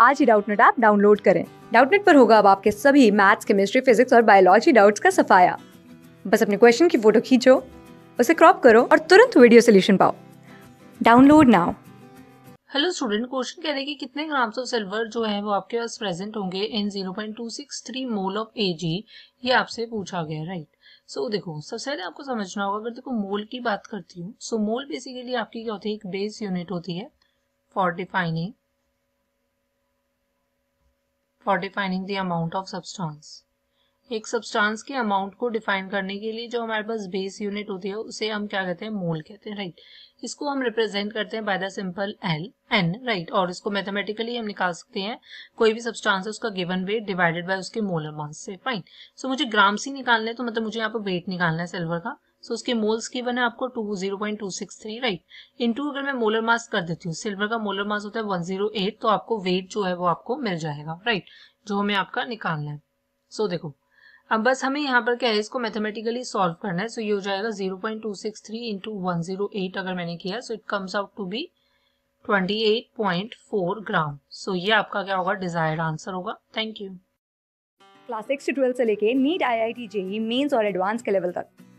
आज ही Doubtnut app download करें डाउटनेट पर होगा अब आपके सभी मैथ्स केमिस्ट्री फिजिक्स और बायोलॉजी डाउट्स का सफाया बस अपने क्वेश्चन की फोटो खींचो उसे क्रॉप करो और तुरंत वीडियो सोल्यूशन पाओ download now hello student question कह रहे कि कितने ग्राम्स ऑफ सिल्वर जो है वो आपके पास प्रेजेंट होंगे इन 0.263 मोल ऑफ एजी ये आपसे पूछा गया राइट सो so, देखो सबसे पहले आपको समझना होगा अगर देखो मोल की बात करती हूँ सो मोल बेसिकली आपकी क्या होती है एक बेस यूनिट होती है for defining for defining the amount of substance एक सब्सटेंस के अमाउंट को डिफाइन करने के लिए जो हमारे पास बेस यूनिट होती है उसे हम क्या कहते हैं मोल कहते हैं राइट right? इसको हम रिप्रेजेंट करते हैं by the simple L N right और इसको मैथमेटिकली हम निकाल सकते हैं कोई भी सब्सटेंस है उसका गिवन वेट डिवाइडेड बाय उसके मोलर मास से फाइन सो so, मुझे ग्राम्स ही निकालने तो मतलब मुझे यहाँ पर वेट निकालना है सिल्वर का सो उसके मोल्स की बना आपको to zero point two six three right into अगर मैं मोलर मास कर देती हूँ सिल्वर का मोलर मास होता है वन जीरो एट तो आपको वेट जो है वो आपको मिल जाएगा राइट जो हमें आपका निकालना है सो देखो अब बस हमें यहाँ पर क्या है इसको मैथमेटिकली सॉल्व करना है सो ये हो जाएगा zero point two six three into one zero eight अगर मैंने किया so it comes out to be twenty eight point four gram so ये आपका क्या होगा डिजायर्ड आंसर होगा थैंक यू क्लास सिक्स से लेके NEET I I T JEE mains और एडवांस के लेवल तक